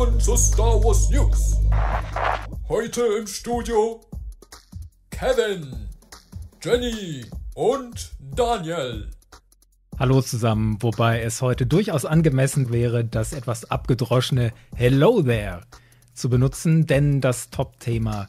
willkommen zu Star Wars News. Heute im Studio Kevin, Jenny und Daniel. Hallo zusammen, wobei es heute durchaus angemessen wäre, das etwas abgedroschene Hello there zu benutzen, denn das Top-Thema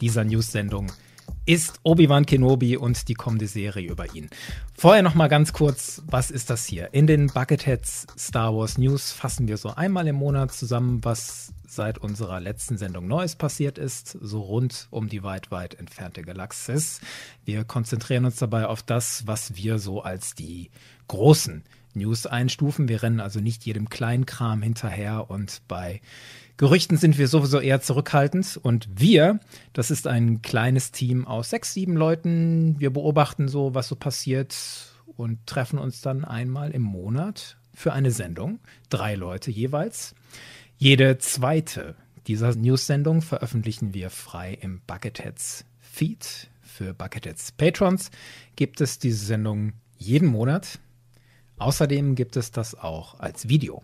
dieser News-Sendung ist ist Obi-Wan Kenobi und die kommende Serie über ihn. Vorher noch mal ganz kurz, was ist das hier? In den Bucketheads Star Wars News fassen wir so einmal im Monat zusammen, was seit unserer letzten Sendung Neues passiert ist, so rund um die weit, weit entfernte Galaxis. Wir konzentrieren uns dabei auf das, was wir so als die großen News einstufen. Wir rennen also nicht jedem kleinen Kram hinterher und bei Gerüchten sind wir sowieso eher zurückhaltend. Und wir, das ist ein kleines Team aus sechs, sieben Leuten. Wir beobachten so, was so passiert und treffen uns dann einmal im Monat für eine Sendung. Drei Leute jeweils. Jede zweite dieser News-Sendung veröffentlichen wir frei im Bucketheads Feed. Für Bucketheads Patrons gibt es diese Sendung jeden Monat. Außerdem gibt es das auch als Video.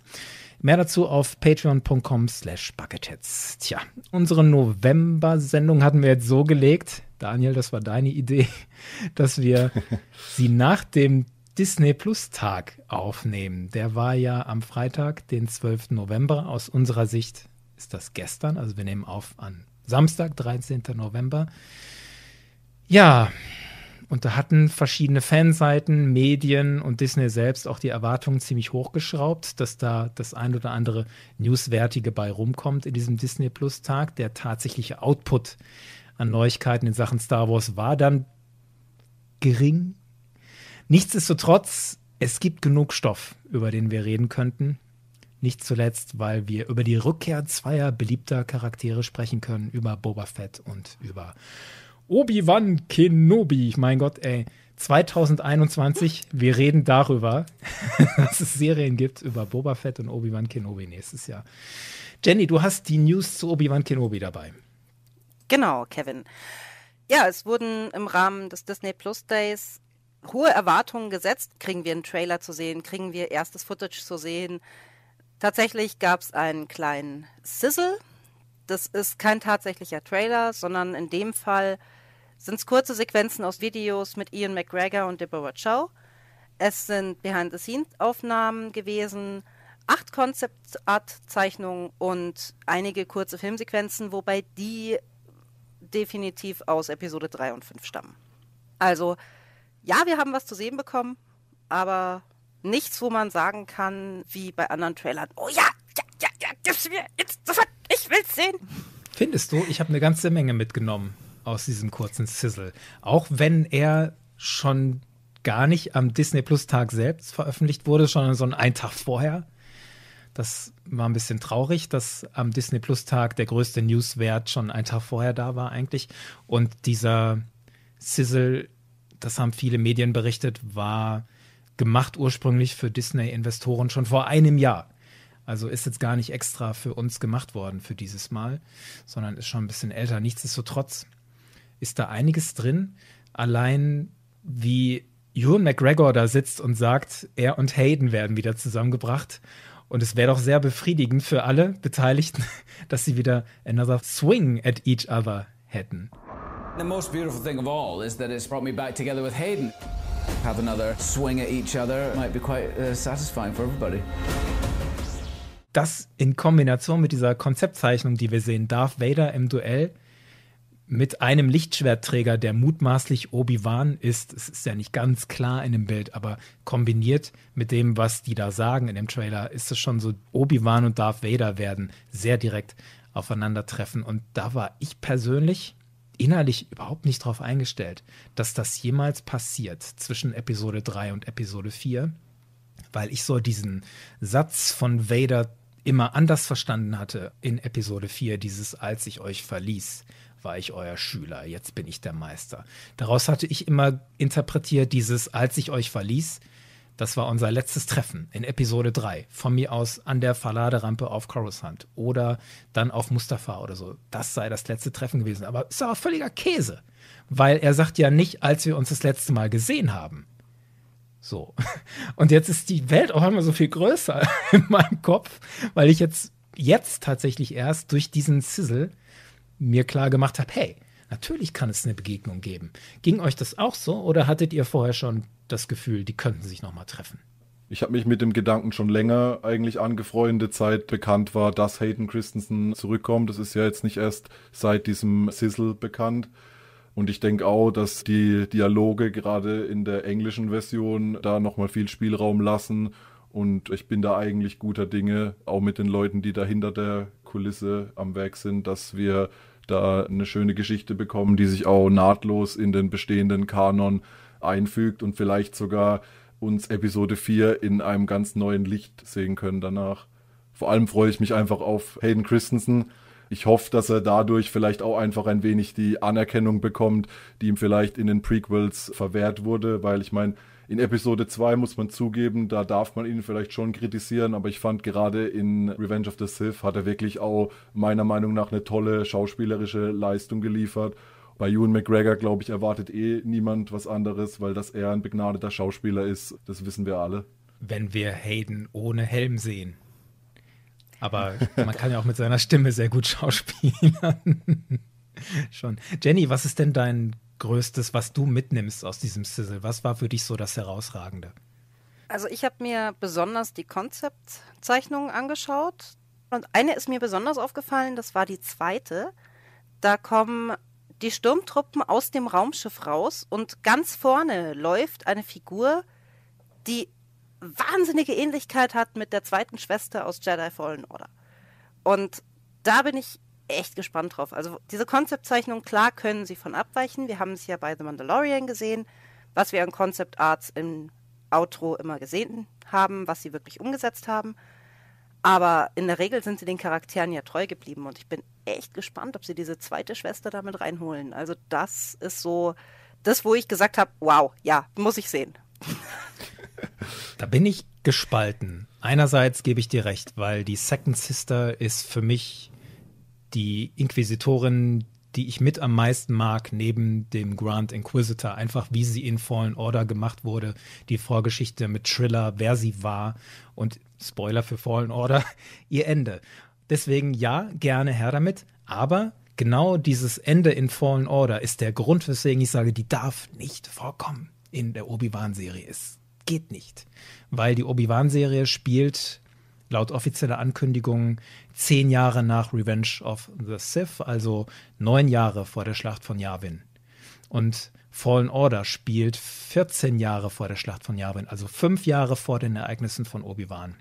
Mehr dazu auf patreon.com slash bucketheads. Tja, unsere November-Sendung hatten wir jetzt so gelegt, Daniel, das war deine Idee, dass wir sie nach dem Disney Plus Tag aufnehmen. Der war ja am Freitag, den 12. November. Aus unserer Sicht ist das gestern. Also wir nehmen auf an Samstag, 13. November. Ja, und da hatten verschiedene Fanseiten, Medien und Disney selbst auch die Erwartungen ziemlich hochgeschraubt, dass da das ein oder andere Newswertige bei rumkommt in diesem Disney Plus Tag. Der tatsächliche Output an Neuigkeiten in Sachen Star Wars war dann gering. Nichtsdestotrotz, es gibt genug Stoff, über den wir reden könnten. Nicht zuletzt, weil wir über die Rückkehr zweier beliebter Charaktere sprechen können, über Boba Fett und über Obi-Wan Kenobi, mein Gott, ey. 2021, wir reden darüber, dass es Serien gibt über Boba Fett und Obi-Wan Kenobi nächstes Jahr. Jenny, du hast die News zu Obi-Wan Kenobi dabei. Genau, Kevin. Ja, es wurden im Rahmen des Disney Plus Days hohe Erwartungen gesetzt. Kriegen wir einen Trailer zu sehen? Kriegen wir erstes Footage zu sehen? Tatsächlich gab es einen kleinen Sizzle. Das ist kein tatsächlicher Trailer, sondern in dem Fall sind es kurze Sequenzen aus Videos mit Ian McGregor und Deborah Chow. Es sind Behind-the-Scenes-Aufnahmen gewesen, acht Concept-Art-Zeichnungen und einige kurze Filmsequenzen, wobei die definitiv aus Episode 3 und 5 stammen. Also, ja, wir haben was zu sehen bekommen, aber nichts, wo man sagen kann, wie bei anderen Trailern, oh ja, ja, ja, ja, gib's mir jetzt sofort, ich will's sehen. Findest du? Ich habe eine ganze Menge mitgenommen aus diesem kurzen Sizzle. Auch wenn er schon gar nicht am Disney Plus Tag selbst veröffentlicht wurde, sondern so einen Tag vorher. Das war ein bisschen traurig, dass am Disney Plus Tag der größte Newswert schon einen Tag vorher da war eigentlich. Und dieser Sizzle, das haben viele Medien berichtet, war gemacht ursprünglich für Disney-Investoren schon vor einem Jahr. Also ist jetzt gar nicht extra für uns gemacht worden für dieses Mal, sondern ist schon ein bisschen älter. Nichtsdestotrotz ist da einiges drin. Allein wie Ewan McGregor da sitzt und sagt, er und Hayden werden wieder zusammengebracht. Und es wäre doch sehr befriedigend für alle Beteiligten, dass sie wieder another swing at each other hätten. The most beautiful thing of all is that it's brought me back together with Hayden. Have another swing at each other might be quite uh, satisfying for everybody. Das in Kombination mit dieser Konzeptzeichnung, die wir sehen, Darth Vader im Duell mit einem Lichtschwertträger, der mutmaßlich Obi-Wan ist. Es ist ja nicht ganz klar in dem Bild, aber kombiniert mit dem, was die da sagen in dem Trailer, ist es schon so, Obi-Wan und Darth Vader werden sehr direkt aufeinandertreffen. Und da war ich persönlich innerlich überhaupt nicht darauf eingestellt, dass das jemals passiert zwischen Episode 3 und Episode 4, weil ich so diesen Satz von Vader immer anders verstanden hatte in Episode 4, dieses als ich euch verließ war ich euer Schüler, jetzt bin ich der Meister. Daraus hatte ich immer interpretiert dieses, als ich euch verließ, das war unser letztes Treffen in Episode 3, von mir aus an der Verladerampe auf Coruscant oder dann auf Mustafa oder so. Das sei das letzte Treffen gewesen. Aber ist aber völliger Käse, weil er sagt ja nicht, als wir uns das letzte Mal gesehen haben. So. Und jetzt ist die Welt auch immer so viel größer in meinem Kopf, weil ich jetzt, jetzt tatsächlich erst durch diesen Sizzle mir klar gemacht habe, hey, natürlich kann es eine Begegnung geben. Ging euch das auch so oder hattet ihr vorher schon das Gefühl, die könnten sich nochmal treffen? Ich habe mich mit dem Gedanken schon länger eigentlich angefreundet, seit bekannt war, dass Hayden Christensen zurückkommt. Das ist ja jetzt nicht erst seit diesem Sizzle bekannt. Und ich denke auch, dass die Dialoge gerade in der englischen Version da nochmal viel Spielraum lassen. Und ich bin da eigentlich guter Dinge, auch mit den Leuten, die da hinter der Kulisse am Werk sind, dass wir da eine schöne Geschichte bekommen, die sich auch nahtlos in den bestehenden Kanon einfügt und vielleicht sogar uns Episode 4 in einem ganz neuen Licht sehen können danach. Vor allem freue ich mich einfach auf Hayden Christensen. Ich hoffe, dass er dadurch vielleicht auch einfach ein wenig die Anerkennung bekommt, die ihm vielleicht in den Prequels verwehrt wurde, weil ich meine, in Episode 2 muss man zugeben, da darf man ihn vielleicht schon kritisieren, aber ich fand gerade in Revenge of the Sith hat er wirklich auch meiner Meinung nach eine tolle schauspielerische Leistung geliefert. Bei Ewan McGregor, glaube ich, erwartet eh niemand was anderes, weil dass er ein begnadeter Schauspieler ist, das wissen wir alle. Wenn wir Hayden ohne Helm sehen. Aber man kann ja auch mit seiner Stimme sehr gut schauspielern. Schon. Jenny, was ist denn dein Größtes, was du mitnimmst aus diesem Sizzle? Was war für dich so das Herausragende? Also ich habe mir besonders die Konzeptzeichnungen angeschaut und eine ist mir besonders aufgefallen, das war die zweite. Da kommen die Sturmtruppen aus dem Raumschiff raus und ganz vorne läuft eine Figur, die wahnsinnige Ähnlichkeit hat mit der zweiten Schwester aus Jedi Fallen Order. Und da bin ich echt gespannt drauf. Also diese Konzeptzeichnung, klar können sie von abweichen. Wir haben es ja bei The Mandalorian gesehen, was wir an Concept Arts im Outro immer gesehen haben, was sie wirklich umgesetzt haben. Aber in der Regel sind sie den Charakteren ja treu geblieben und ich bin echt gespannt, ob sie diese zweite Schwester damit reinholen. Also das ist so das, wo ich gesagt habe, wow, ja, muss ich sehen. Da bin ich gespalten. Einerseits gebe ich dir recht, weil die Second Sister ist für mich die Inquisitorin, die ich mit am meisten mag, neben dem Grand Inquisitor. Einfach wie sie in Fallen Order gemacht wurde, die Vorgeschichte mit Triller, wer sie war und Spoiler für Fallen Order, ihr Ende. Deswegen ja, gerne her damit, aber genau dieses Ende in Fallen Order ist der Grund, weswegen ich sage, die darf nicht vorkommen in der Obi-Wan-Serie. Es geht nicht, weil die Obi-Wan-Serie spielt laut offizieller Ankündigung zehn Jahre nach Revenge of the Sith, also neun Jahre vor der Schlacht von Yavin. Und Fallen Order spielt 14 Jahre vor der Schlacht von Yavin, also fünf Jahre vor den Ereignissen von Obi-Wan.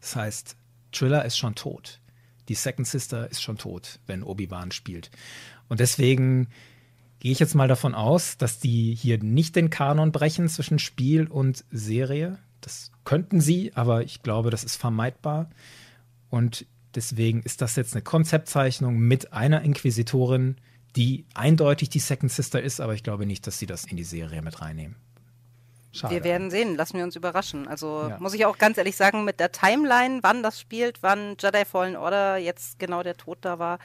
Das heißt, Triller ist schon tot. Die Second Sister ist schon tot, wenn Obi-Wan spielt. Und deswegen gehe ich jetzt mal davon aus, dass die hier nicht den Kanon brechen zwischen Spiel und Serie, das könnten sie, aber ich glaube, das ist vermeidbar. Und deswegen ist das jetzt eine Konzeptzeichnung mit einer Inquisitorin, die eindeutig die Second Sister ist, aber ich glaube nicht, dass sie das in die Serie mit reinnehmen. Schade. Wir werden sehen, lassen wir uns überraschen. Also ja. muss ich auch ganz ehrlich sagen, mit der Timeline, wann das spielt, wann Jedi Fallen Order jetzt genau der Tod da war,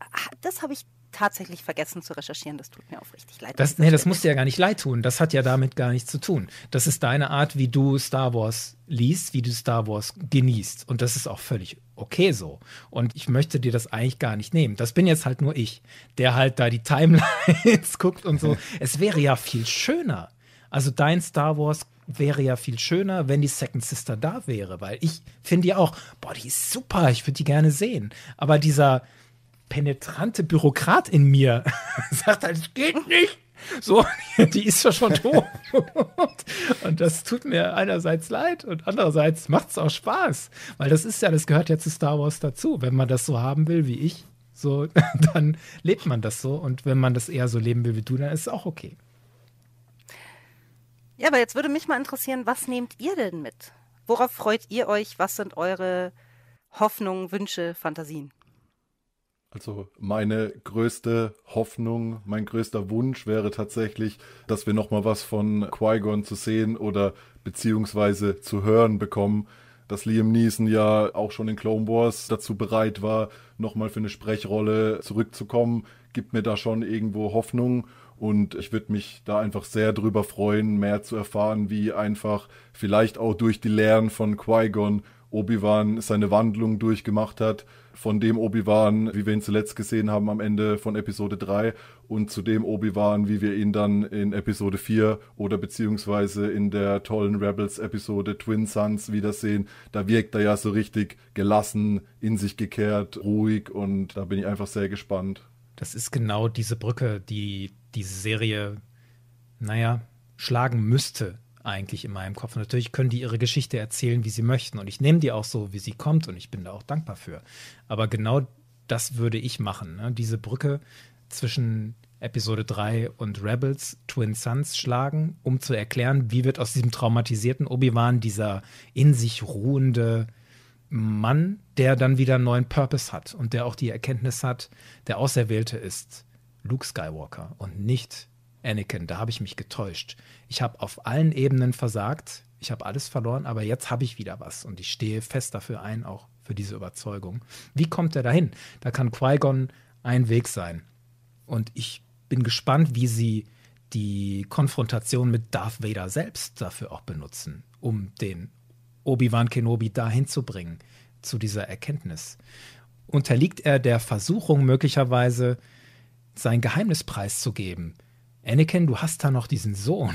ah, das habe ich tatsächlich vergessen zu recherchieren. Das tut mir aufrichtig leid. Das, nee, das musst du ja gar nicht leid tun. Das hat ja damit gar nichts zu tun. Das ist deine Art, wie du Star Wars liest, wie du Star Wars genießt. Und das ist auch völlig okay so. Und ich möchte dir das eigentlich gar nicht nehmen. Das bin jetzt halt nur ich, der halt da die Timelines guckt und so. Es wäre ja viel schöner. Also dein Star Wars wäre ja viel schöner, wenn die Second Sister da wäre, weil ich finde ja auch, boah, die ist super, ich würde die gerne sehen. Aber dieser, penetrante Bürokrat in mir sagt halt, es geht nicht. So, die ist ja schon tot. und das tut mir einerseits leid und andererseits macht es auch Spaß. Weil das ist ja, das gehört ja zu Star Wars dazu. Wenn man das so haben will wie ich, so, dann lebt man das so. Und wenn man das eher so leben will wie du, dann ist es auch okay. Ja, aber jetzt würde mich mal interessieren, was nehmt ihr denn mit? Worauf freut ihr euch? Was sind eure Hoffnungen, Wünsche, Fantasien? Also meine größte Hoffnung, mein größter Wunsch wäre tatsächlich, dass wir noch mal was von Qui-Gon zu sehen oder beziehungsweise zu hören bekommen. Dass Liam Neeson ja auch schon in Clone Wars dazu bereit war, noch mal für eine Sprechrolle zurückzukommen, gibt mir da schon irgendwo Hoffnung. Und ich würde mich da einfach sehr drüber freuen, mehr zu erfahren, wie einfach vielleicht auch durch die Lehren von Qui-Gon Obi-Wan seine Wandlung durchgemacht hat von dem Obi-Wan, wie wir ihn zuletzt gesehen haben am Ende von Episode 3 und zu dem Obi-Wan, wie wir ihn dann in Episode 4 oder beziehungsweise in der tollen Rebels-Episode Twin Sons wiedersehen. Da wirkt er ja so richtig gelassen, in sich gekehrt, ruhig und da bin ich einfach sehr gespannt. Das ist genau diese Brücke, die diese Serie, naja, schlagen müsste eigentlich in meinem Kopf. Und natürlich können die ihre Geschichte erzählen, wie sie möchten. Und ich nehme die auch so, wie sie kommt. Und ich bin da auch dankbar für. Aber genau das würde ich machen. Ne? Diese Brücke zwischen Episode 3 und Rebels Twin Sons schlagen, um zu erklären, wie wird aus diesem traumatisierten Obi-Wan dieser in sich ruhende Mann, der dann wieder einen neuen Purpose hat und der auch die Erkenntnis hat, der Auserwählte ist Luke Skywalker und nicht Anakin, da habe ich mich getäuscht. Ich habe auf allen Ebenen versagt, ich habe alles verloren, aber jetzt habe ich wieder was und ich stehe fest dafür ein, auch für diese Überzeugung. Wie kommt er dahin? Da kann Qui-Gon ein Weg sein. Und ich bin gespannt, wie sie die Konfrontation mit Darth Vader selbst dafür auch benutzen, um den Obi-Wan Kenobi dahin zu bringen, zu dieser Erkenntnis. Unterliegt er der Versuchung möglicherweise, sein Geheimnis preiszugeben? Anakin, du hast da noch diesen Sohn.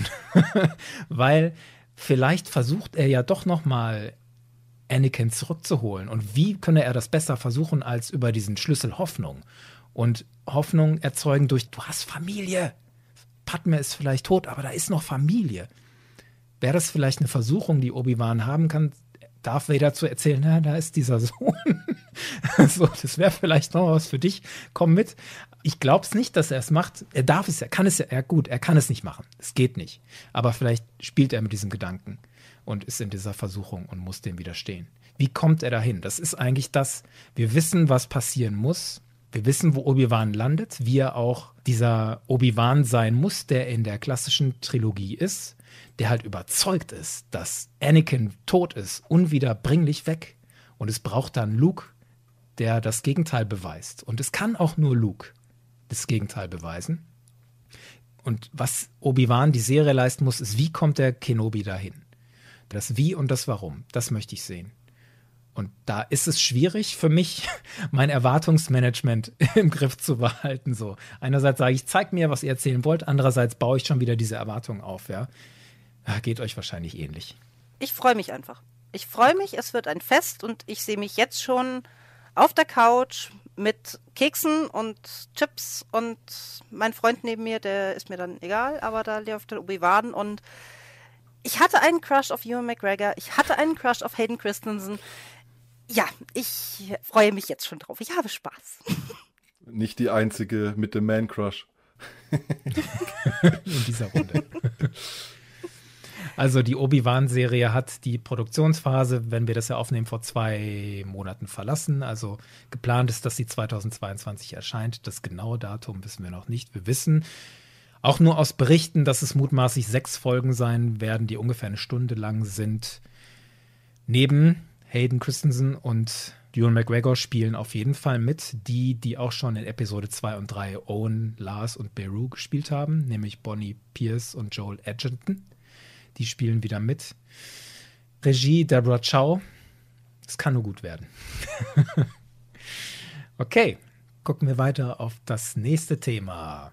Weil vielleicht versucht er ja doch nochmal Anakin zurückzuholen. Und wie könne er das besser versuchen als über diesen Schlüssel Hoffnung? Und Hoffnung erzeugen durch, du hast Familie. Padme ist vielleicht tot, aber da ist noch Familie. Wäre das vielleicht eine Versuchung, die Obi-Wan haben kann, Darth Vader zu erzählen, na, da ist dieser Sohn. so, das wäre vielleicht noch was für dich. Komm mit. Ich glaube es nicht, dass er es macht. Er darf es, ja, kann es ja. ja, gut, er kann es nicht machen. Es geht nicht. Aber vielleicht spielt er mit diesem Gedanken und ist in dieser Versuchung und muss dem widerstehen. Wie kommt er dahin? Das ist eigentlich das. Wir wissen, was passieren muss. Wir wissen, wo Obi-Wan landet, wie er auch dieser Obi-Wan sein muss, der in der klassischen Trilogie ist der halt überzeugt ist, dass Anakin tot ist, unwiederbringlich weg. Und es braucht dann Luke, der das Gegenteil beweist. Und es kann auch nur Luke das Gegenteil beweisen. Und was Obi-Wan die Serie leisten muss, ist, wie kommt der Kenobi dahin? Das Wie und das Warum, das möchte ich sehen. Und da ist es schwierig für mich, mein Erwartungsmanagement im Griff zu behalten. So einerseits sage ich, zeig mir, was ihr erzählen wollt. Andererseits baue ich schon wieder diese Erwartungen auf. Ja, Ah, geht euch wahrscheinlich ähnlich. Ich freue mich einfach. Ich freue mich, es wird ein Fest und ich sehe mich jetzt schon auf der Couch mit Keksen und Chips und mein Freund neben mir, der ist mir dann egal, aber da läuft der Obi-Wan und ich hatte einen Crush auf Ewan McGregor, ich hatte einen Crush auf Hayden Christensen. Ja, ich freue mich jetzt schon drauf. Ich habe Spaß. Nicht die einzige mit dem Man-Crush. In dieser Runde. Also die Obi-Wan-Serie hat die Produktionsphase, wenn wir das ja aufnehmen, vor zwei Monaten verlassen. Also geplant ist, dass sie 2022 erscheint. Das genaue Datum wissen wir noch nicht. Wir wissen auch nur aus Berichten, dass es mutmaßlich sechs Folgen sein werden, die ungefähr eine Stunde lang sind. Neben Hayden Christensen und Ewan McGregor spielen auf jeden Fall mit, die, die auch schon in Episode 2 und 3 Owen, Lars und Beru gespielt haben, nämlich Bonnie Pierce und Joel Edgerton. Die spielen wieder mit. Regie Deborah Chow. Es kann nur gut werden. okay, gucken wir weiter auf das nächste Thema.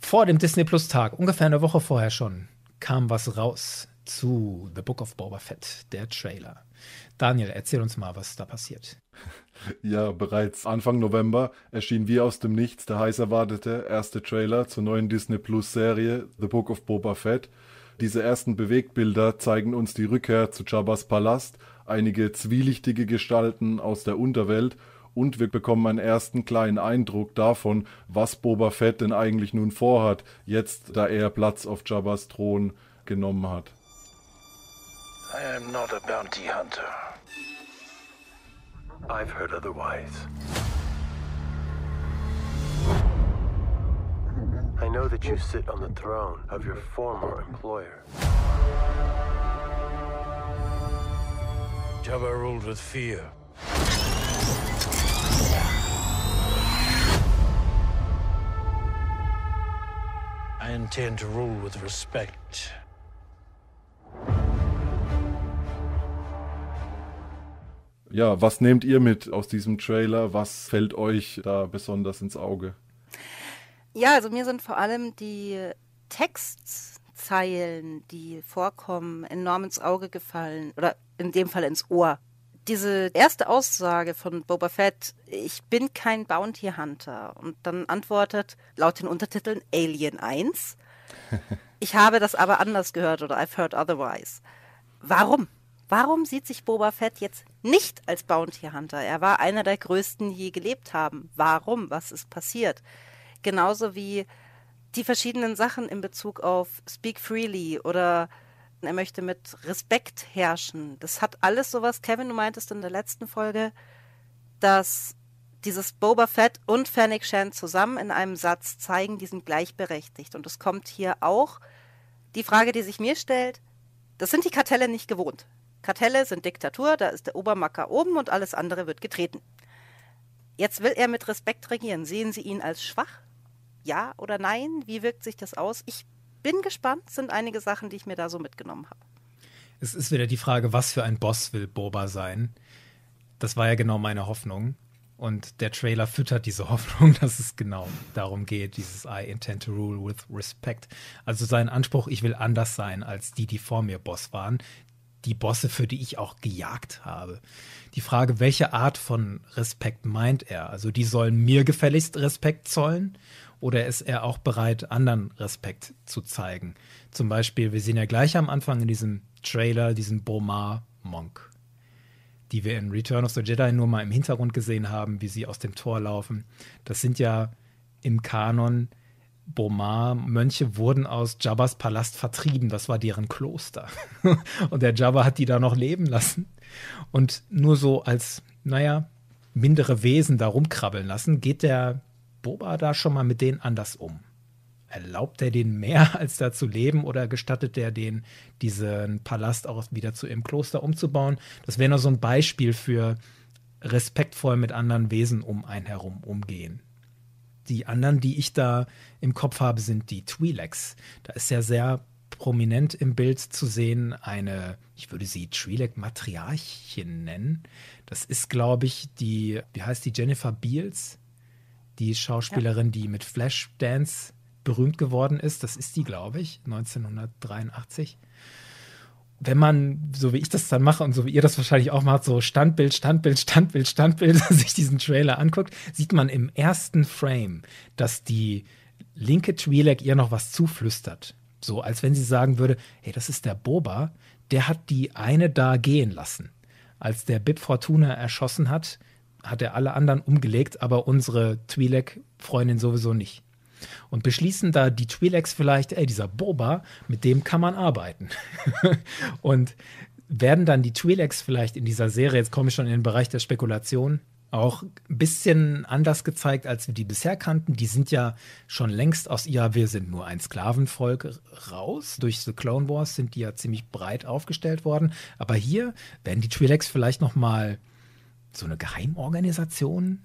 Vor dem Disney Plus Tag, ungefähr eine Woche vorher schon, kam was raus zu The Book of Boba Fett, der Trailer. Daniel, erzähl uns mal, was da passiert. Ja, bereits Anfang November erschien wie aus dem Nichts der heiß erwartete erste Trailer zur neuen Disney Plus Serie The Book of Boba Fett diese ersten Bewegtbilder zeigen uns die Rückkehr zu Jabas Palast, einige zwielichtige Gestalten aus der Unterwelt und wir bekommen einen ersten kleinen Eindruck davon, was Boba Fett denn eigentlich nun vorhat, jetzt da er Platz auf Jabas Thron genommen hat. I am not a bounty hunter. I've heard otherwise. I know that you sit on the throne of your former employer. Jabba ruled with fear. I intend to rule with respect. Ja, was nehmt ihr mit aus diesem Trailer? Was fällt euch da besonders ins Auge? Ja, also mir sind vor allem die Textzeilen, die vorkommen, enorm ins Auge gefallen oder in dem Fall ins Ohr. Diese erste Aussage von Boba Fett, ich bin kein Bounty Hunter, und dann antwortet laut den Untertiteln Alien 1. Ich habe das aber anders gehört oder I've heard otherwise. Warum? Warum sieht sich Boba Fett jetzt nicht als Bounty Hunter? Er war einer der größten, die je gelebt haben. Warum? Was ist passiert? Genauso wie die verschiedenen Sachen in Bezug auf Speak Freely oder er möchte mit Respekt herrschen. Das hat alles sowas. Kevin, du meintest in der letzten Folge, dass dieses Boba Fett und Fennec Shan zusammen in einem Satz zeigen, die sind gleichberechtigt. Und es kommt hier auch die Frage, die sich mir stellt, das sind die Kartelle nicht gewohnt. Kartelle sind Diktatur, da ist der Obermacker oben und alles andere wird getreten. Jetzt will er mit Respekt regieren. Sehen Sie ihn als schwach? ja oder nein? Wie wirkt sich das aus? Ich bin gespannt, sind einige Sachen, die ich mir da so mitgenommen habe. Es ist wieder die Frage, was für ein Boss will Boba sein? Das war ja genau meine Hoffnung. Und der Trailer füttert diese Hoffnung, dass es genau darum geht, dieses I intend to rule with respect. Also sein Anspruch, ich will anders sein als die, die vor mir Boss waren, die Bosse, für die ich auch gejagt habe. Die Frage, welche Art von Respekt meint er? Also die sollen mir gefälligst Respekt zollen oder ist er auch bereit, anderen Respekt zu zeigen? Zum Beispiel, wir sehen ja gleich am Anfang in diesem Trailer diesen Bomar Monk, die wir in Return of the Jedi nur mal im Hintergrund gesehen haben, wie sie aus dem Tor laufen. Das sind ja im Kanon Bomar-Mönche wurden aus Jabbas Palast vertrieben. Das war deren Kloster. und der Jabba hat die da noch leben lassen. Und nur so als, naja, mindere Wesen da rumkrabbeln lassen, geht der Boba da schon mal mit denen anders um? Erlaubt er denen mehr als da zu leben oder gestattet er denen, diesen Palast auch wieder zu ihrem Kloster umzubauen? Das wäre nur so ein Beispiel für respektvoll mit anderen Wesen um einen herum umgehen. Die anderen, die ich da im Kopf habe, sind die Twi'leks. Da ist ja sehr prominent im Bild zu sehen eine, ich würde sie Twi'lek-Matriarchin nennen. Das ist, glaube ich, die, wie heißt die, Jennifer Beals? die Schauspielerin, ja. die mit Flashdance berühmt geworden ist. Das ist die, glaube ich, 1983. Wenn man, so wie ich das dann mache und so wie ihr das wahrscheinlich auch macht, so Standbild, Standbild, Standbild, Standbild, sich diesen Trailer anguckt, sieht man im ersten Frame, dass die linke Twi'lek ihr noch was zuflüstert. So, als wenn sie sagen würde, hey, das ist der Boba, der hat die eine da gehen lassen. Als der Bib Fortuna erschossen hat, hat er alle anderen umgelegt, aber unsere Twi'lek-Freundin sowieso nicht. Und beschließen da die Twi'leks vielleicht, ey, dieser Boba, mit dem kann man arbeiten. und werden dann die Twi'leks vielleicht in dieser Serie, jetzt komme ich schon in den Bereich der Spekulation, auch ein bisschen anders gezeigt, als wir die bisher kannten. Die sind ja schon längst aus, ja, wir sind nur ein Sklavenvolk raus. Durch The Clone Wars sind die ja ziemlich breit aufgestellt worden. Aber hier werden die Twi'leks vielleicht noch mal so eine Geheimorganisation,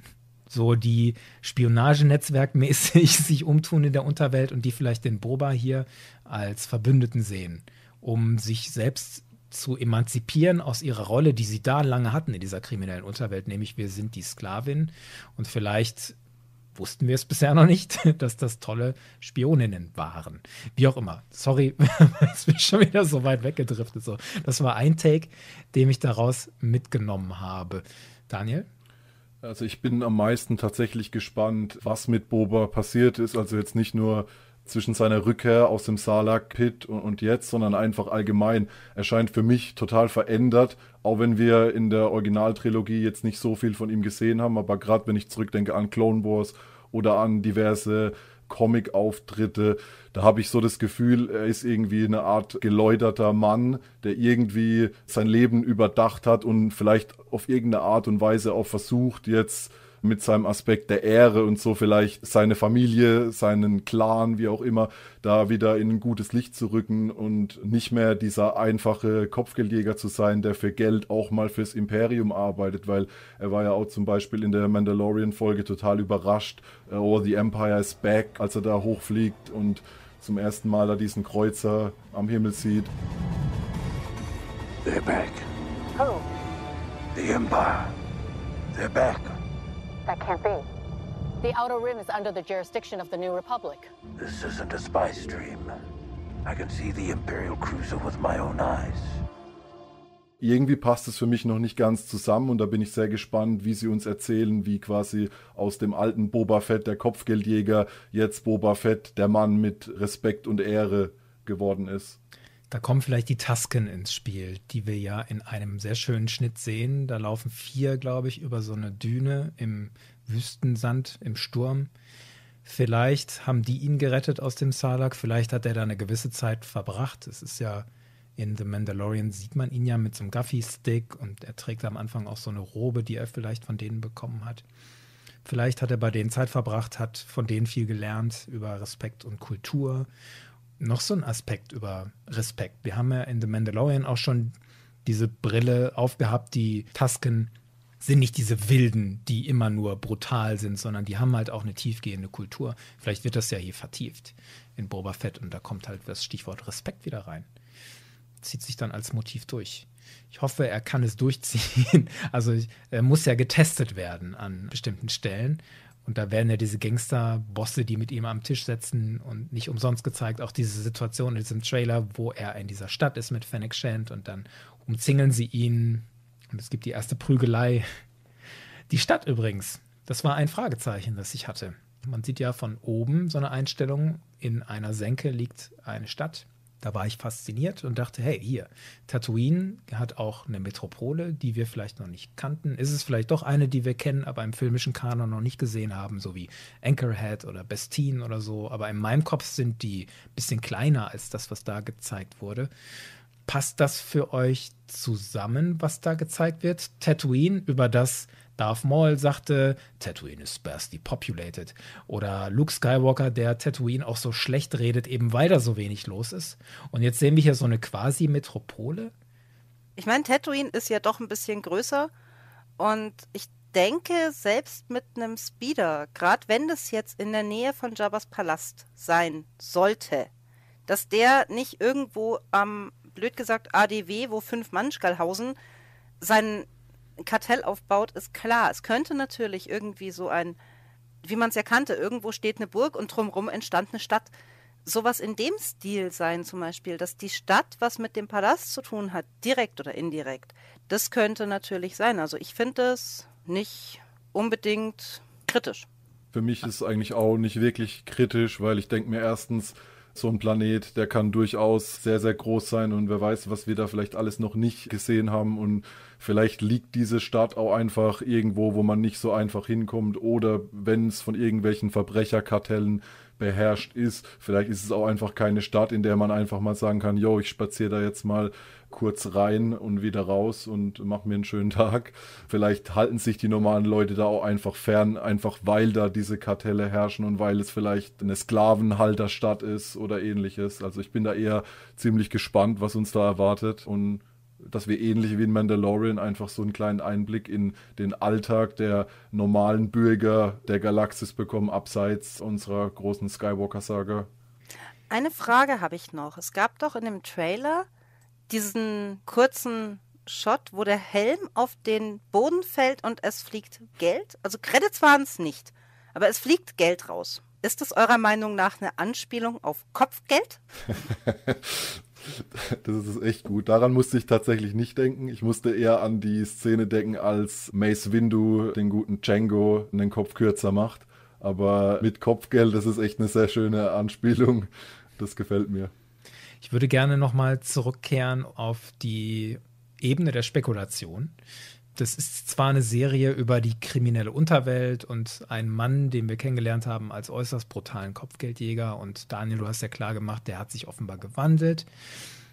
so die Spionagenetzwerkmäßig sich umtun in der Unterwelt und die vielleicht den Boba hier als Verbündeten sehen, um sich selbst zu emanzipieren aus ihrer Rolle, die sie da lange hatten in dieser kriminellen Unterwelt, nämlich wir sind die Sklavin und vielleicht wussten wir es bisher noch nicht, dass das tolle Spioninnen waren. Wie auch immer. Sorry, jetzt bin ich schon wieder so weit weggedriftet. So, das war ein Take, den ich daraus mitgenommen habe. Daniel? Also ich bin am meisten tatsächlich gespannt, was mit Boba passiert ist. Also jetzt nicht nur zwischen seiner Rückkehr aus dem Salak-Pit und, jetzt, sondern einfach allgemein. Er scheint für mich total verändert, auch wenn wir in der Originaltrilogie jetzt nicht so viel von ihm gesehen haben. Aber gerade wenn ich zurückdenke an Clone Wars oder an diverse Comic-Auftritte. Da habe ich so das Gefühl, er ist irgendwie eine Art geläuterter Mann, der irgendwie sein Leben überdacht hat und vielleicht auf irgendeine Art und Weise auch versucht, jetzt mit seinem Aspekt der Ehre und so vielleicht seine Familie, seinen Clan, wie auch immer, da wieder in ein gutes Licht zu rücken und nicht mehr dieser einfache Kopfgeldjäger zu sein, der für Geld auch mal fürs Imperium arbeitet, weil er war ja auch zum Beispiel in der Mandalorian-Folge total überrascht, äh, oh, the Empire is back, als er da hochfliegt und zum ersten Mal da diesen Kreuzer am Himmel sieht. They're back. Hello. The Empire. They're back. That can't be. The Outer Rim is under the jurisdiction of the New Republic. This isn't a spice dream. I can see the Imperial Cruiser with my own eyes. Irgendwie passt es für mich noch nicht ganz zusammen und da bin ich sehr gespannt, wie sie uns erzählen, wie quasi aus dem alten Boba Fett der Kopfgeldjäger jetzt Boba Fett der Mann mit Respekt und Ehre geworden ist. Da kommen vielleicht die Tasken ins Spiel, die wir ja in einem sehr schönen Schnitt sehen. Da laufen vier, glaube ich, über so eine Düne im Wüstensand, im Sturm. Vielleicht haben die ihn gerettet aus dem Salak, vielleicht hat er da eine gewisse Zeit verbracht. Es ist ja in The Mandalorian sieht man ihn ja mit so einem Guffy-Stick und er trägt am Anfang auch so eine Robe, die er vielleicht von denen bekommen hat. Vielleicht hat er bei denen Zeit verbracht, hat von denen viel gelernt über Respekt und Kultur noch so ein Aspekt über Respekt. Wir haben ja in The Mandalorian auch schon diese Brille aufgehabt, die Tasken sind nicht diese Wilden, die immer nur brutal sind, sondern die haben halt auch eine tiefgehende Kultur. Vielleicht wird das ja hier vertieft in Boba Fett und da kommt halt das Stichwort Respekt wieder rein. Zieht sich dann als Motiv durch. Ich hoffe, er kann es durchziehen. Also er muss ja getestet werden an bestimmten Stellen. Und da werden ja diese Gangster-Bosse, die mit ihm am Tisch sitzen und nicht umsonst gezeigt, auch diese Situation in diesem Trailer, wo er in dieser Stadt ist mit Fennec Shand und dann umzingeln sie ihn und es gibt die erste Prügelei. Die Stadt übrigens, das war ein Fragezeichen, das ich hatte. Man sieht ja von oben so eine Einstellung, in einer Senke liegt eine Stadt da war ich fasziniert und dachte, hey, hier, Tatooine hat auch eine Metropole, die wir vielleicht noch nicht kannten. Ist es vielleicht doch eine, die wir kennen, aber im filmischen Kanon noch nicht gesehen haben, so wie Anchorhead oder Bastine oder so. Aber in meinem Kopf sind die ein bisschen kleiner als das, was da gezeigt wurde. Passt das für euch zusammen, was da gezeigt wird? Tatooine, über das Darth Maul sagte, Tatooine ist sparsely populated. Oder Luke Skywalker, der Tatooine auch so schlecht redet, eben weil da so wenig los ist. Und jetzt sehen wir hier so eine quasi Metropole. Ich meine, Tatooine ist ja doch ein bisschen größer. Und ich denke, selbst mit einem Speeder, gerade wenn das jetzt in der Nähe von Jabba's Palast sein sollte, dass der nicht irgendwo am, blöd gesagt, ADW, wo fünf Mann hausen, seinen Kartell aufbaut, ist klar. Es könnte natürlich irgendwie so ein, wie man es ja kannte, irgendwo steht eine Burg und drumherum entstand eine Stadt. Sowas in dem Stil sein zum Beispiel, dass die Stadt was mit dem Palast zu tun hat, direkt oder indirekt, das könnte natürlich sein. Also ich finde es nicht unbedingt kritisch. Für mich ist es eigentlich auch nicht wirklich kritisch, weil ich denke mir erstens, so ein Planet, der kann durchaus sehr, sehr groß sein und wer weiß, was wir da vielleicht alles noch nicht gesehen haben und vielleicht liegt diese Stadt auch einfach irgendwo, wo man nicht so einfach hinkommt oder wenn es von irgendwelchen Verbrecherkartellen beherrscht ist. Vielleicht ist es auch einfach keine Stadt, in der man einfach mal sagen kann, yo, ich spaziere da jetzt mal kurz rein und wieder raus und mache mir einen schönen Tag. Vielleicht halten sich die normalen Leute da auch einfach fern, einfach weil da diese Kartelle herrschen und weil es vielleicht eine Sklavenhalterstadt ist oder ähnliches. Also ich bin da eher ziemlich gespannt, was uns da erwartet und dass wir ähnlich wie in Mandalorian einfach so einen kleinen Einblick in den Alltag der normalen Bürger der Galaxis bekommen, abseits unserer großen Skywalker-Saga. Eine Frage habe ich noch. Es gab doch in dem Trailer diesen kurzen Shot, wo der Helm auf den Boden fällt und es fliegt Geld. Also Credits waren es nicht, aber es fliegt Geld raus. Ist das eurer Meinung nach eine Anspielung auf Kopfgeld? Das ist echt gut. Daran musste ich tatsächlich nicht denken. Ich musste eher an die Szene denken, als Mace Windu den guten Django einen Kopf kürzer macht. Aber mit Kopfgeld, das ist echt eine sehr schöne Anspielung. Das gefällt mir. Ich würde gerne nochmal zurückkehren auf die Ebene der Spekulation das ist zwar eine Serie über die kriminelle Unterwelt und einen Mann, den wir kennengelernt haben als äußerst brutalen Kopfgeldjäger. Und Daniel, du hast ja klar gemacht, der hat sich offenbar gewandelt.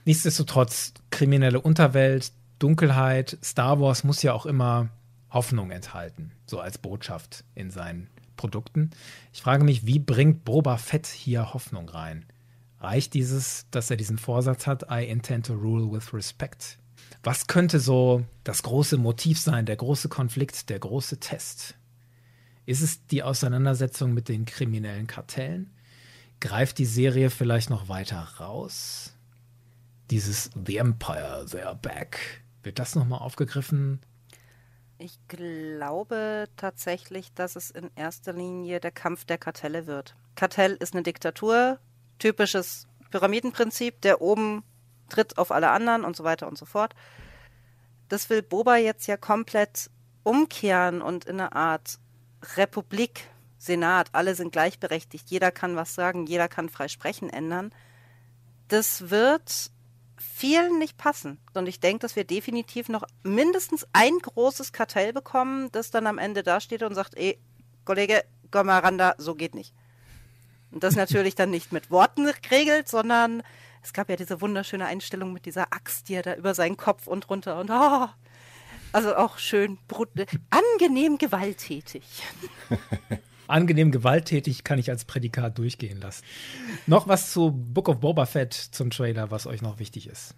Nichtsdestotrotz, kriminelle Unterwelt, Dunkelheit, Star Wars muss ja auch immer Hoffnung enthalten, so als Botschaft in seinen Produkten. Ich frage mich, wie bringt Boba Fett hier Hoffnung rein? Reicht dieses, dass er diesen Vorsatz hat, I intend to rule with respect? Was könnte so das große Motiv sein, der große Konflikt, der große Test? Ist es die Auseinandersetzung mit den kriminellen Kartellen? Greift die Serie vielleicht noch weiter raus? Dieses The Empire, they're back. Wird das nochmal aufgegriffen? Ich glaube tatsächlich, dass es in erster Linie der Kampf der Kartelle wird. Kartell ist eine Diktatur, typisches Pyramidenprinzip. Der oben tritt auf alle anderen und so weiter und so fort. Das will Boba jetzt ja komplett umkehren und in eine Art Republik, Senat, alle sind gleichberechtigt, jeder kann was sagen, jeder kann frei sprechen ändern. Das wird vielen nicht passen. Und ich denke, dass wir definitiv noch mindestens ein großes Kartell bekommen, das dann am Ende dasteht und sagt, ey, Kollege, komm mal ran da, so geht nicht. Und das natürlich dann nicht mit Worten regelt, sondern es gab ja diese wunderschöne Einstellung mit dieser Axt, die er da über seinen Kopf und runter und oh, also auch schön brut angenehm gewalttätig. angenehm gewalttätig kann ich als Prädikat durchgehen lassen. Noch was zu Book of Boba Fett zum Trailer, was euch noch wichtig ist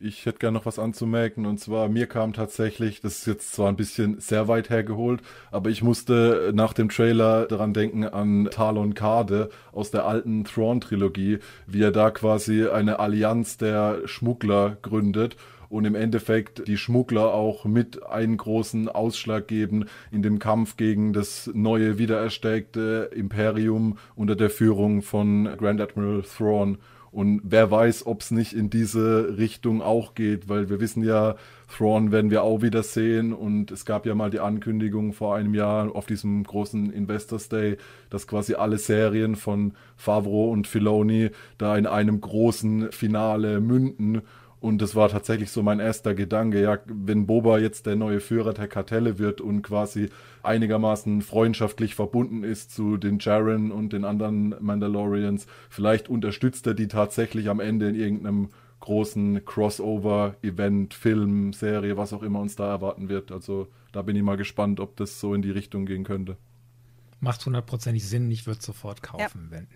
ich hätte gerne noch was anzumerken. Und zwar, mir kam tatsächlich, das ist jetzt zwar ein bisschen sehr weit hergeholt, aber ich musste nach dem Trailer daran denken an Talon Kade aus der alten Thrawn-Trilogie, wie er da quasi eine Allianz der Schmuggler gründet und im Endeffekt die Schmuggler auch mit einen großen Ausschlag geben in dem Kampf gegen das neue wiedererstärkte Imperium unter der Führung von Grand Admiral Thrawn. Und wer weiß, ob es nicht in diese Richtung auch geht, weil wir wissen ja, Thrawn werden wir auch wieder sehen. Und es gab ja mal die Ankündigung vor einem Jahr auf diesem großen Investors Day, dass quasi alle Serien von Favreau und Filoni da in einem großen Finale münden. Und das war tatsächlich so mein erster Gedanke, ja, wenn Boba jetzt der neue Führer der Kartelle wird und quasi einigermaßen freundschaftlich verbunden ist zu den Jaren und den anderen Mandalorians, vielleicht unterstützt er die tatsächlich am Ende in irgendeinem großen Crossover-Event, Film, Serie, was auch immer uns da erwarten wird. Also da bin ich mal gespannt, ob das so in die Richtung gehen könnte. Macht hundertprozentig Sinn, ich würde sofort kaufen, ja. wenn.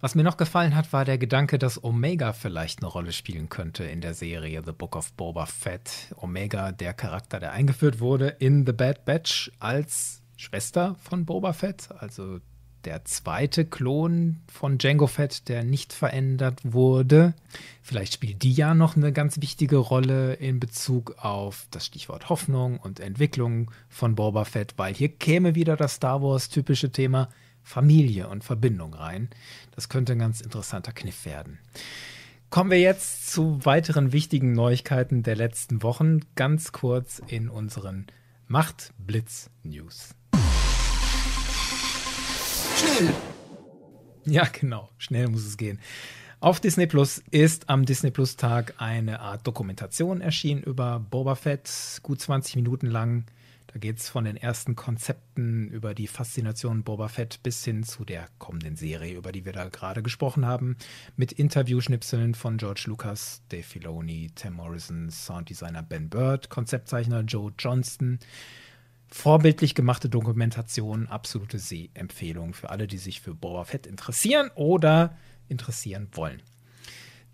Was mir noch gefallen hat, war der Gedanke, dass Omega vielleicht eine Rolle spielen könnte in der Serie The Book of Boba Fett. Omega, der Charakter, der eingeführt wurde in The Bad Batch als Schwester von Boba Fett, also der zweite Klon von Django Fett, der nicht verändert wurde. Vielleicht spielt die ja noch eine ganz wichtige Rolle in Bezug auf das Stichwort Hoffnung und Entwicklung von Boba Fett, weil hier käme wieder das Star Wars typische Thema Familie und Verbindung rein. Das könnte ein ganz interessanter Kniff werden. Kommen wir jetzt zu weiteren wichtigen Neuigkeiten der letzten Wochen, ganz kurz in unseren Machtblitz-News. Schnell! Ja, genau, schnell muss es gehen. Auf Disney Plus ist am Disney Plus Tag eine Art Dokumentation erschienen über Boba Fett, gut 20 Minuten lang. Da geht es von den ersten Konzepten über die Faszination Boba Fett bis hin zu der kommenden Serie, über die wir da gerade gesprochen haben, mit Interviewschnipseln von George Lucas, Dave Filoni, Tim Morrison, Sounddesigner Ben Bird, Konzeptzeichner Joe Johnston. Vorbildlich gemachte Dokumentation, absolute Sehempfehlung für alle, die sich für Boba Fett interessieren oder interessieren wollen.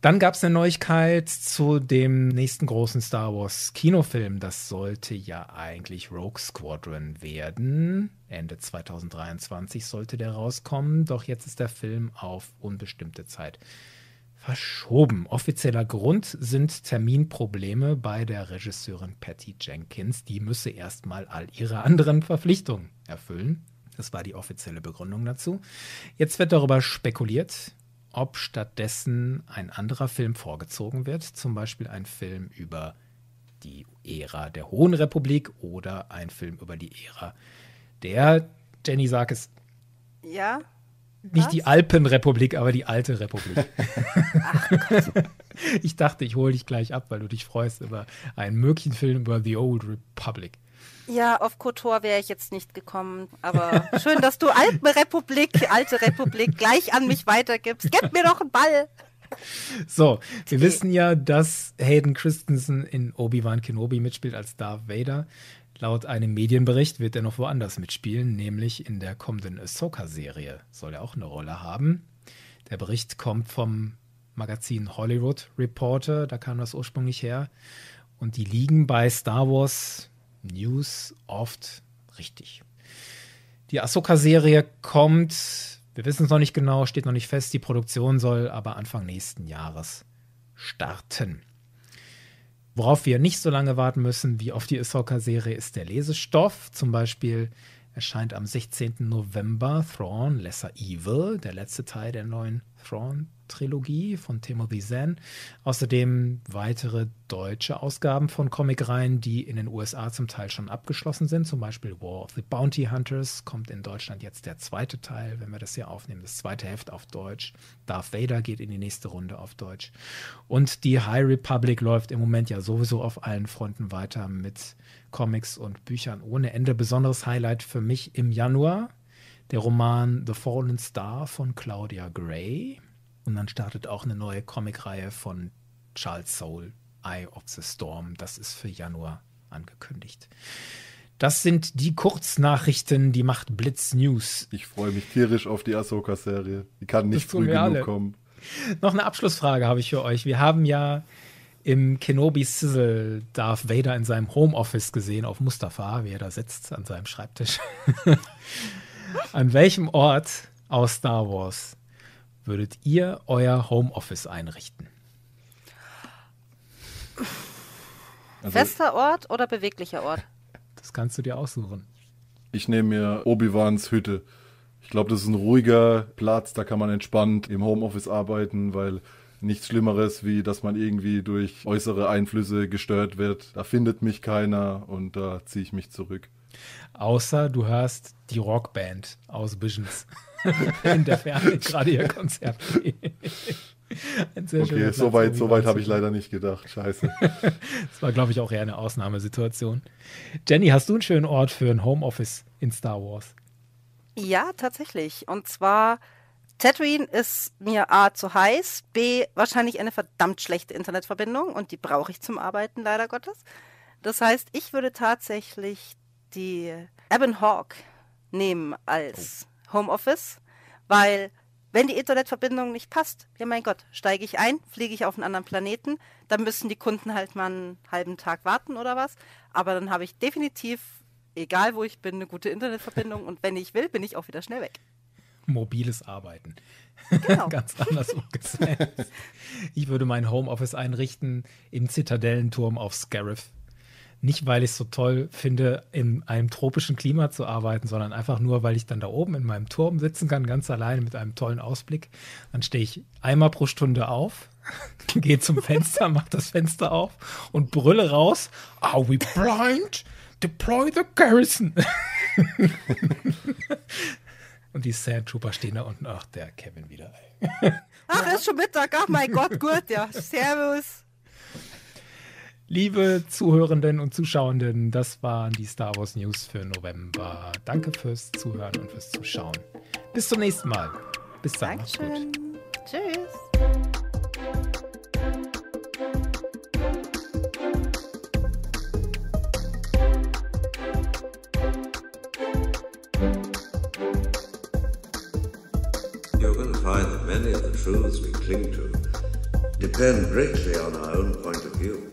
Dann gab es eine Neuigkeit zu dem nächsten großen Star Wars Kinofilm. Das sollte ja eigentlich Rogue Squadron werden. Ende 2023 sollte der rauskommen. Doch jetzt ist der Film auf unbestimmte Zeit verschoben. Offizieller Grund sind Terminprobleme bei der Regisseurin Patty Jenkins. Die müsse erstmal all ihre anderen Verpflichtungen erfüllen. Das war die offizielle Begründung dazu. Jetzt wird darüber spekuliert, ob stattdessen ein anderer Film vorgezogen wird, zum Beispiel ein Film über die Ära der Hohen Republik oder ein Film über die Ära der, Jenny sagt es. Ja. Nicht die Alpenrepublik, aber die alte Republik. Ach, ich dachte, ich hole dich gleich ab, weil du dich freust über einen möglichen Film über The Old Republic. Ja, auf Kotor wäre ich jetzt nicht gekommen, aber schön, dass du Alpenrepublik, alte Republik gleich an mich weitergibst. Gib mir doch einen Ball. So, wir okay. wissen ja, dass Hayden Christensen in Obi-Wan Kenobi mitspielt als Darth Vader. Laut einem Medienbericht wird er noch woanders mitspielen, nämlich in der kommenden Ahsoka-Serie soll er auch eine Rolle haben. Der Bericht kommt vom Magazin Hollywood Reporter, da kam das ursprünglich her. Und die liegen bei Star Wars News oft richtig. Die Ahsoka-Serie kommt, wir wissen es noch nicht genau, steht noch nicht fest. Die Produktion soll aber Anfang nächsten Jahres starten. Worauf wir nicht so lange warten müssen wie auf die Ahsoka-Serie ist der Lesestoff. Zum Beispiel erscheint am 16. November Thrawn Lesser Evil, der letzte Teil der neuen Thrawn Trilogie von Timothy Zen. Außerdem weitere deutsche Ausgaben von Comicreihen, die in den USA zum Teil schon abgeschlossen sind. Zum Beispiel War of the Bounty Hunters kommt in Deutschland jetzt der zweite Teil, wenn wir das hier aufnehmen, das zweite Heft auf Deutsch. Darth Vader geht in die nächste Runde auf Deutsch. Und die High Republic läuft im Moment ja sowieso auf allen Fronten weiter mit Comics und Büchern ohne Ende. Besonderes Highlight für mich im Januar. Der Roman The Fallen Star von Claudia Gray und dann startet auch eine neue Comicreihe von Charles Soule, Eye of the Storm. Das ist für Januar angekündigt. Das sind die Kurznachrichten, die macht Blitz News. Ich freue mich tierisch auf die Ahsoka-Serie. Die kann nicht früh genug alle. kommen. Noch eine Abschlussfrage habe ich für euch. Wir haben ja im Kenobi Sizzle Darth Vader in seinem Homeoffice gesehen auf Mustafa, wie er da sitzt an seinem Schreibtisch. an welchem Ort aus Star Wars würdet ihr euer Homeoffice einrichten? Also, Fester Ort oder beweglicher Ort? Das kannst du dir aussuchen. Ich nehme mir Obi-Wans Hütte. Ich glaube, das ist ein ruhiger Platz, da kann man entspannt im Homeoffice arbeiten, weil nichts Schlimmeres, wie dass man irgendwie durch äußere Einflüsse gestört wird. Da findet mich keiner und da ziehe ich mich zurück. Außer du hörst die Rockband aus Visions in der Ferne gerade ihr Konzert. Ein sehr okay, so weit, so weit habe ich leider nicht gedacht. Scheiße. das war, glaube ich, auch eher eine Ausnahmesituation. Jenny, hast du einen schönen Ort für ein Homeoffice in Star Wars? Ja, tatsächlich. Und zwar Tatooine ist mir A zu heiß, B wahrscheinlich eine verdammt schlechte Internetverbindung und die brauche ich zum Arbeiten leider Gottes. Das heißt, ich würde tatsächlich die Ebon Hawk nehmen als Homeoffice, weil wenn die Internetverbindung nicht passt, ja mein Gott, steige ich ein, fliege ich auf einen anderen Planeten, dann müssen die Kunden halt mal einen halben Tag warten oder was. Aber dann habe ich definitiv, egal wo ich bin, eine gute Internetverbindung und wenn ich will, bin ich auch wieder schnell weg. Mobiles Arbeiten. Genau. Ganz anders umgesetzt. ich würde mein Homeoffice einrichten im Zitadellenturm auf Scarif nicht, weil ich es so toll finde, in einem tropischen Klima zu arbeiten, sondern einfach nur, weil ich dann da oben in meinem Turm sitzen kann, ganz alleine mit einem tollen Ausblick. Dann stehe ich einmal pro Stunde auf, gehe zum Fenster, mache das Fenster auf und brülle raus: Are we blind? Deploy the garrison! Und die Sand Trooper stehen da unten. Ach, der Kevin wieder. ach, ist schon Mittag. Ach, mein Gott, gut, ja. Servus. Liebe Zuhörenden und Zuschauenden, das waren die Star Wars News für November. Danke fürs Zuhören und fürs Zuschauen. Bis zum nächsten Mal. Bis dann. Dankeschön. Macht's gut. Tschüss. many of the truths we cling to depend greatly on our own point of view.